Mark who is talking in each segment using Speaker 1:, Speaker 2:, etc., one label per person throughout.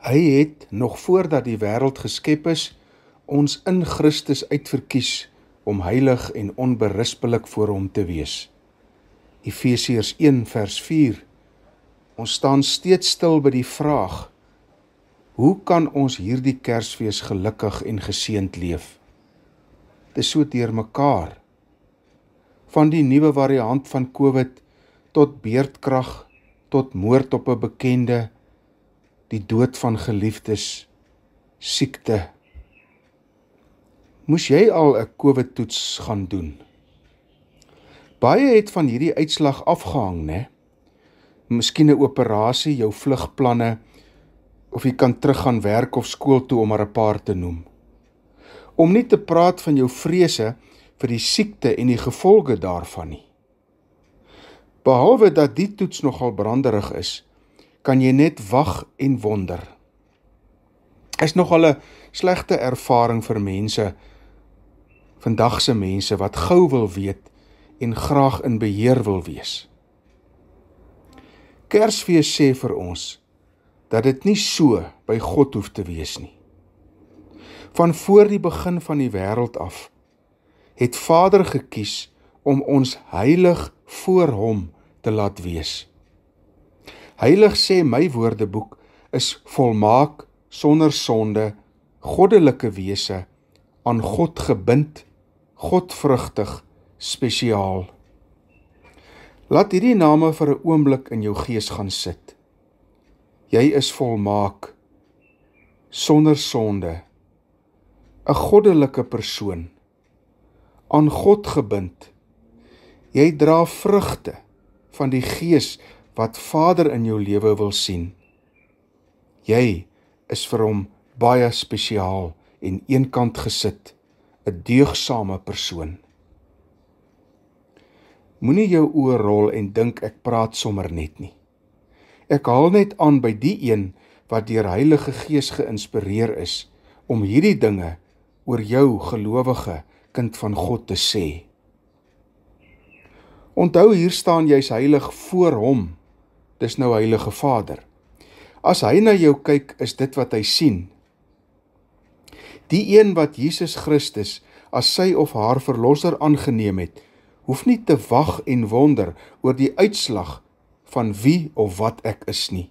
Speaker 1: Hy het nog voordat die wêreld geskep is, ons in Christus uitverkies om heilig en onberispelik voor hom te wees. Efesiërs 1 vers 4 Ons staan steeds stil by die vraag: Hoe kan ons hierdie Kersfees gelukkig en geseënd leef? Dis so teer mekaar. Van die nuwe variant van COVID tot beerdkrag tot moord op 'n bekende die dood van geliefdes, siekte. Moes jy al 'n COVID-toets gaan doen? Baie het van hierdie uitslag afgehang, né? Miskien 'n operasie, jou vlugplanne of jy kan teruggaan werk of skool toe om maar er 'n paar te noem. Om nie te praat van jou vrese vir die siekte en die gevolge daarvan nie. Behalwe dat die toets nogal branderig is, kan jy net wag en wonder. Is nog al 'n slegte ervaring vir mense vandag se mense wat gou wil weet en graag in beheer wil wees. Kersfees sê vir ons dat dit nie so by God hoef te wees nie. Van voor die begin van die wêreld af het Vader gekies om ons heilig voor hom te laat wees. Heilig sê my woordeboek is volmaak sonder sonde goddelike wese aan God gebind godvrugtig spesiaal Laat hierdie name vir 'n oomblik in jou gees gaan sit Jy is volmaak sonder sonde 'n goddelike persoon aan God gebind jy dra vrugte van die gees wat Vader in jou lewe wil sien. Jy is vir hom baie spesiaal en eenkant gesit, 'n een deugsame persoon. Moenie jou oë rol en dink ek praat sommer net nie. Ek haal net aan by die een wat deur Heilige Gees geïnspireer is om hierdie dinge oor jou gelowige kind van God te sê. Onthou hier staan jy's heilig voor hom Dis nou Heilige Vader. As hy na jou kyk, is dit wat hy sien. Die een wat Jesus Christus as sy of haar verlosser aangeneem het, hoef nie te wag en wonder oor die uitslag van wie of wat ek is nie.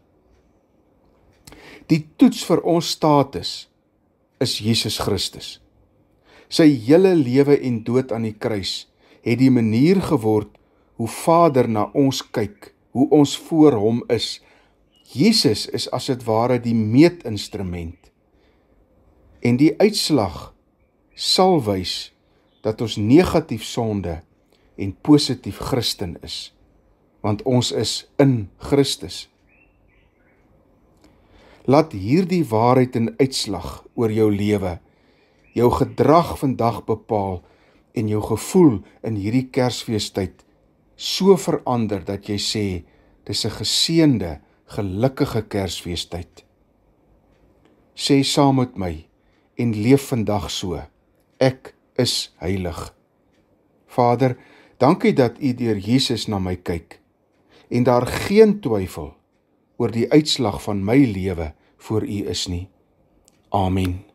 Speaker 1: Die toets vir ons status is Jesus Christus. Sy hele lewe en dood aan die kruis het die manier geword hoe Vader na ons kyk hoe ons voor hom is. Jesus is as dit ware die meetinstrument. En die uitslag sal wys dat ons negatief sonde en positief Christen is, want ons is in Christus. Laat hierdie waarheid en uitslag oor jou lewe, jou gedrag vandag bepaal en jou gevoel in hierdie Kersfeestyd 2022 so verander dat jy sê dis 'n geseënde, gelukkige Kersfeestyd. Sê saam met my en leef vandag so. Ek is heilig. Vader, dankie dat U deur Jesus na my kyk en daar geen twyfel oor die uitslag van my lewe voor U is nie. Amen.